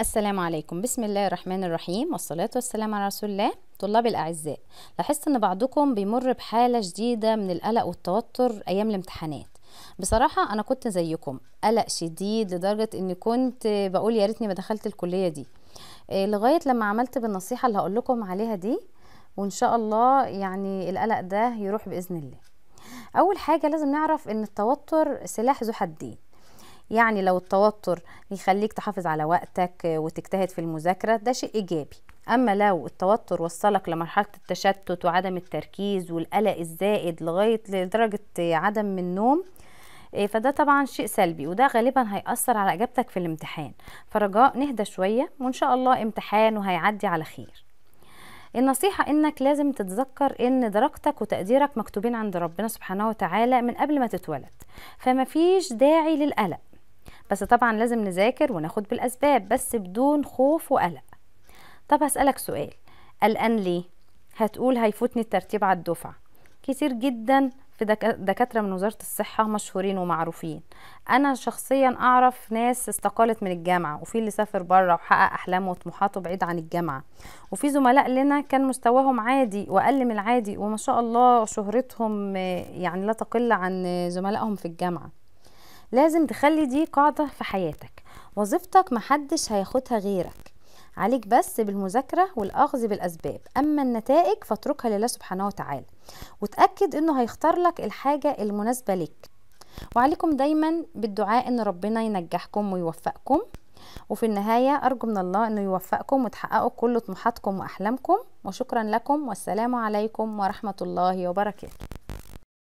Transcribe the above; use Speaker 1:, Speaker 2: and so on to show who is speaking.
Speaker 1: السلام عليكم بسم الله الرحمن الرحيم والصلاة والسلام على رسول الله طلاب الأعزاء لاحظت أن بعضكم بيمر بحالة شديدة من القلق والتوتر أيام الامتحانات بصراحة أنا كنت زيكم قلق شديد لدرجة أني كنت بقول يا ريتني ما دخلت الكلية دي آه، لغاية لما عملت بالنصيحة اللي هقول لكم عليها دي وإن شاء الله يعني القلق ده يروح بإذن الله أول حاجة لازم نعرف أن التوتر سلاح ذو حدين يعني لو التوتر يخليك تحافظ على وقتك آه، وتجتهد في المذاكرة ده شيء إيجابي أما لو التوتر وصلك لمرحلة التشتت وعدم التركيز والقلق الزائد لغاية لدرجة عدم النوم آه، فده طبعا شيء سلبي وده غالبا هيأثر على إجابتك في الامتحان فرجاء نهدى شوية وإن شاء الله امتحان وهيعدي على خير النصيحة إنك لازم تتذكر إن درجتك وتقديرك مكتوبين عند ربنا سبحانه وتعالى من قبل ما تتولد فمفيش داعي للقلق بس طبعا لازم نذاكر وناخد بالأسباب بس بدون خوف وقلق طب هسألك سؤال قلقان ليه؟ هتقول هيفوتني الترتيب على الدفعة كتير جدا في دكاترة من وزارة الصحة مشهورين ومعروفين أنا شخصيا أعرف ناس استقالت من الجامعة وفي اللي سافر بره وحقق أحلامه وطموحاته بعيد عن الجامعة وفي زملاء لنا كان مستواهم عادي وأقل من العادي وما شاء الله شهرتهم آه، يعني لا تقل عن زملائهم في الجامعة لازم تخلي دي قاعدة في حياتك وظيفتك محدش هياخدها غيرك عليك بس بالمذاكرة والأخذ بالأسباب أما النتائج فاتركها لله سبحانه وتعالى وتأكد أنه هيختار لك الحاجة المناسبة لك وعليكم دايما بالدعاء أن ربنا ينجحكم ويوفقكم وفي النهاية أرجو من الله أنه يوفقكم وتحققوا كل طموحاتكم وأحلامكم وشكرا لكم والسلام عليكم ورحمة الله وبركاته